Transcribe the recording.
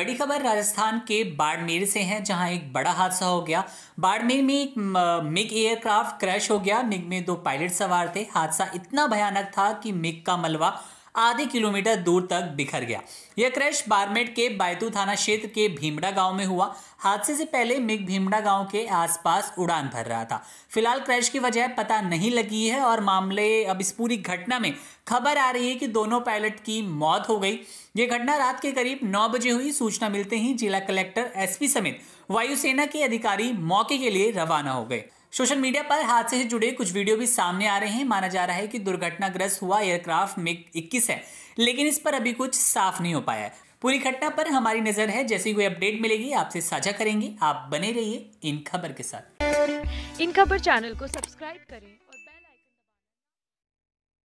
बड़ी खबर राजस्थान के बाड़मेर से है जहां एक बड़ा हादसा हो गया बाड़मेर में एक मिग एयरक्राफ्ट क्रैश हो गया मिग में दो पायलट सवार थे हादसा इतना भयानक था कि मिग का मलबा आधे किलोमीटर दूर तक बिखर गया यह क्रैश बारमेट के बायतू थाना क्षेत्र के भीमड़ा गांव में हुआ हादसे से पहले मिग भीमड़ा गांव के आसपास उड़ान भर रहा था फिलहाल क्रैश की वजह पता नहीं लगी है और मामले अब इस पूरी घटना में खबर आ रही है कि दोनों पायलट की मौत हो गई ये घटना रात के करीब नौ बजे हुई सूचना मिलते ही जिला कलेक्टर एसपी समेत वायुसेना के अधिकारी मौके के लिए रवाना हो गए सोशल मीडिया पर हादसे से जुड़े कुछ वीडियो भी सामने आ रहे हैं माना जा रहा है कि दुर्घटनाग्रस्त हुआ एयरक्राफ्ट मिग इक्कीस है लेकिन इस पर अभी कुछ साफ नहीं हो पाया है पूरी घटना पर हमारी नजर है जैसी कोई अपडेट मिलेगी आपसे साझा करेंगे आप बने रहिए इन खबर के साथ इन खबर चैनल को सब्सक्राइब करें